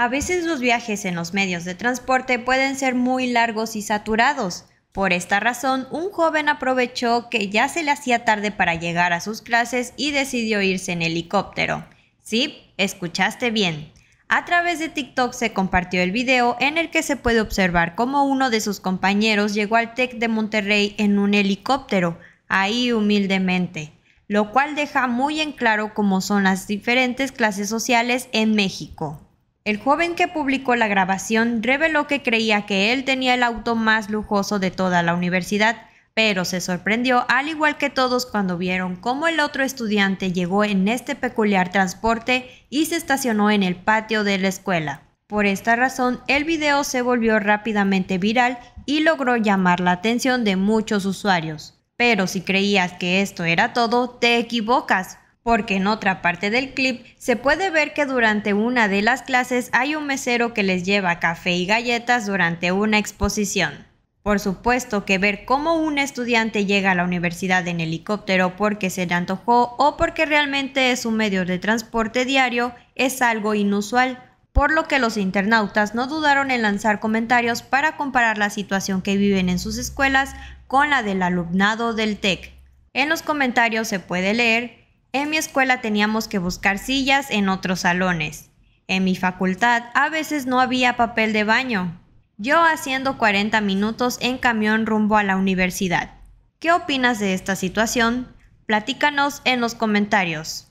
A veces los viajes en los medios de transporte pueden ser muy largos y saturados. Por esta razón, un joven aprovechó que ya se le hacía tarde para llegar a sus clases y decidió irse en helicóptero. Sí, escuchaste bien. A través de TikTok se compartió el video en el que se puede observar cómo uno de sus compañeros llegó al TEC de Monterrey en un helicóptero, ahí humildemente, lo cual deja muy en claro cómo son las diferentes clases sociales en México. El joven que publicó la grabación reveló que creía que él tenía el auto más lujoso de toda la universidad, pero se sorprendió al igual que todos cuando vieron cómo el otro estudiante llegó en este peculiar transporte y se estacionó en el patio de la escuela. Por esta razón, el video se volvió rápidamente viral y logró llamar la atención de muchos usuarios. Pero si creías que esto era todo, te equivocas, porque en otra parte del clip se puede ver que durante una de las clases hay un mesero que les lleva café y galletas durante una exposición. Por supuesto que ver cómo un estudiante llega a la universidad en helicóptero porque se le antojó o porque realmente es un medio de transporte diario es algo inusual, por lo que los internautas no dudaron en lanzar comentarios para comparar la situación que viven en sus escuelas con la del alumnado del TEC. En los comentarios se puede leer en mi escuela teníamos que buscar sillas en otros salones. En mi facultad a veces no había papel de baño. Yo haciendo 40 minutos en camión rumbo a la universidad. ¿Qué opinas de esta situación? Platícanos en los comentarios.